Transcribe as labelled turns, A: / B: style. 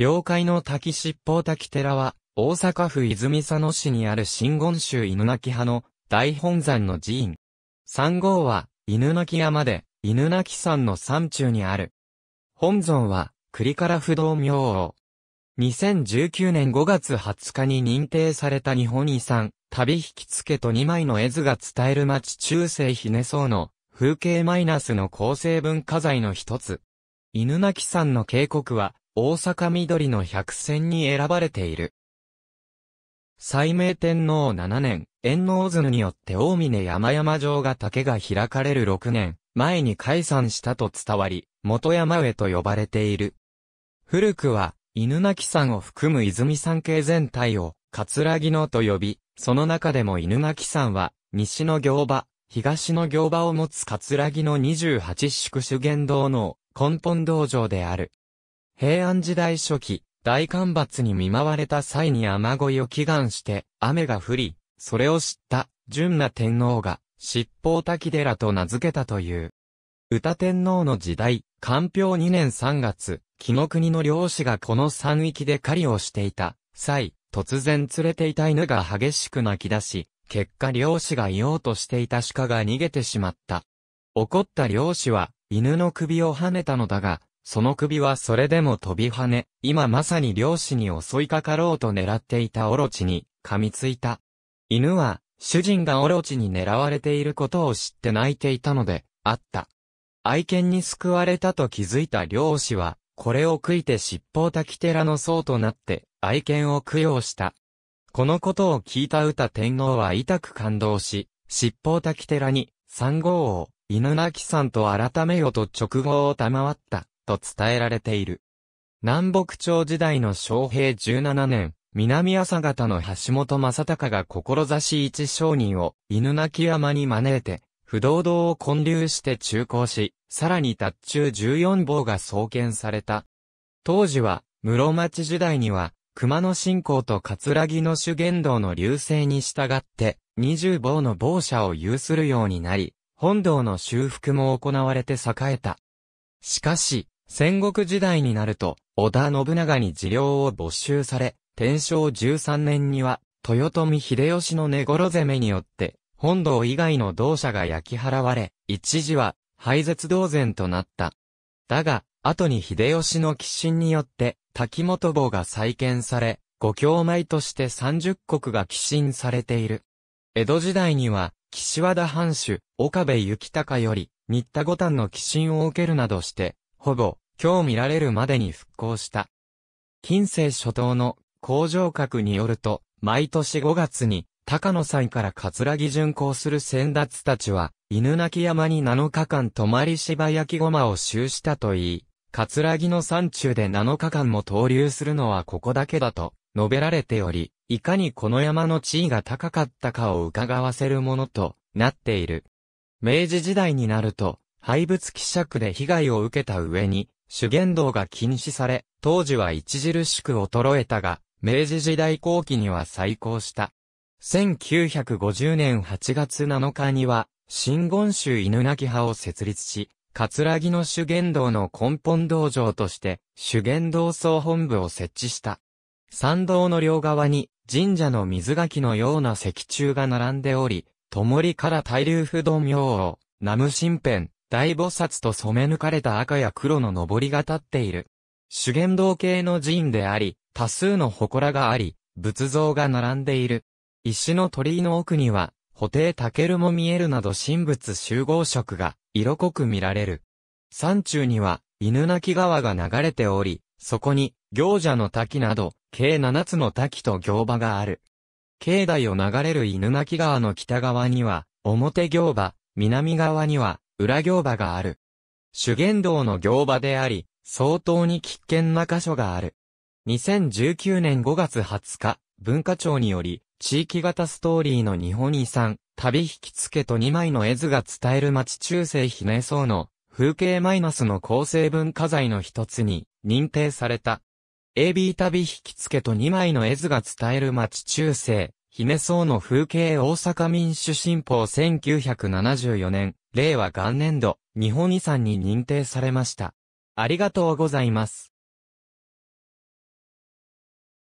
A: 領海の滝七宝滝寺は、大阪府泉佐野市にある新言宗犬鳴派の大本山の寺院。三号は、犬鳴山で、犬鳴山の山中にある。本尊は、栗から不動明王。2019年5月20日に認定された日本遺産、旅引き付けと2枚の絵図が伝える町中世ひねそうの風景マイナスの構成文化財の一つ。犬鳴山の渓谷は大阪緑の百選に選ばれている。斉明天皇七年、天皇図によって大峰山山城が竹が開かれる六年、前に解散したと伝わり、元山上と呼ばれている。古くは、犬鳴山を含む泉山系全体を、桂木野と呼び、その中でも犬鳴山は、西の行場、東の行場を持つ桂木の28宿主元道の根本道場である。平安時代初期、大干ばつに見舞われた際に雨乞いを祈願して、雨が降り、それを知った、純な天皇が、七宝滝寺と名付けたという。歌天皇の時代、官票2年3月、木の国の漁師がこの山域で狩りをしていた、際、突然連れていた犬が激しく泣き出し、結果漁師がいようとしていた鹿が逃げてしまった。怒った漁師は、犬の首をはねたのだが、その首はそれでも飛び跳ね、今まさに漁師に襲いかかろうと狙っていたオロチに噛みついた。犬は、主人がオロチに狙われていることを知って泣いていたので、あった。愛犬に救われたと気づいた漁師は、これを食いて尻尾滝寺の僧となって、愛犬を供養した。このことを聞いた歌天皇は痛く感動し、尻尾滝寺に、三号を、犬鳴さんと改めよと直後を賜った。と伝えられている。南北朝時代の昌平17年、南朝方の橋本正隆が志一商人を犬鳴山に招いて、不動堂を建立して中興し、さらに達中14坊が創建された。当時は、室町時代には、熊野信仰と葛城の主言道の流星に従って、20坊の坊舎を有するようになり、本堂の修復も行われて栄えた。しかし、戦国時代になると、織田信長に治療を没収され、天正13年には、豊臣秀吉の寝頃攻めによって、本堂以外の同社が焼き払われ、一時は、廃絶同然となった。だが、後に秀吉の寄進によって、滝本坊が再建され、五教米として30国が寄進されている。江戸時代には、岸和田藩主、岡部幸隆より、新田五反の寄進を受けるなどして、ほぼ、今日見られるまでに復興した。近世初頭の工場閣によると、毎年5月に、高野山から桂木巡行する先達たちは、犬鳴山に7日間泊まり芝焼きごまを収したといい、桂木の山中で7日間も投留するのはここだけだと、述べられており、いかにこの山の地位が高かったかを伺わせるものとなっている。明治時代になると、廃物希釈で被害を受けた上に、主言道が禁止され、当時は著しく衰えたが、明治時代後期には再興した。1950年8月7日には、新言宗犬鳴派を設立し、葛城の主言道の根本道場として、主言道総本部を設置した。参道の両側に、神社の水垣のような石柱が並んでおり、ともりから大流不動明王、南無神辺。大菩薩と染め抜かれた赤や黒の上りが立っている。修験道系の寺院であり、多数の祠があり、仏像が並んでいる。石の鳥居の奥には、布袋竹も見えるなど神仏集合色が色濃く見られる。山中には犬鳴川が流れており、そこに行者の滝など、計7つの滝と行場がある。境内を流れる犬鳴川の北側には、表行場、南側には、裏行場がある。主言道の行場であり、相当に危険な箇所がある。2019年5月20日、文化庁により、地域型ストーリーの日本遺産、旅引き付けと2枚の絵図が伝える町中世ひねそうの、風景マイナスの構成文化財の一つに、認定された。AB 旅引き付けと2枚の絵図が伝える町中世、ひねそうの風景大阪民主新報1974年、令和元年度、日本遺産に認定されました。ありがとうございます。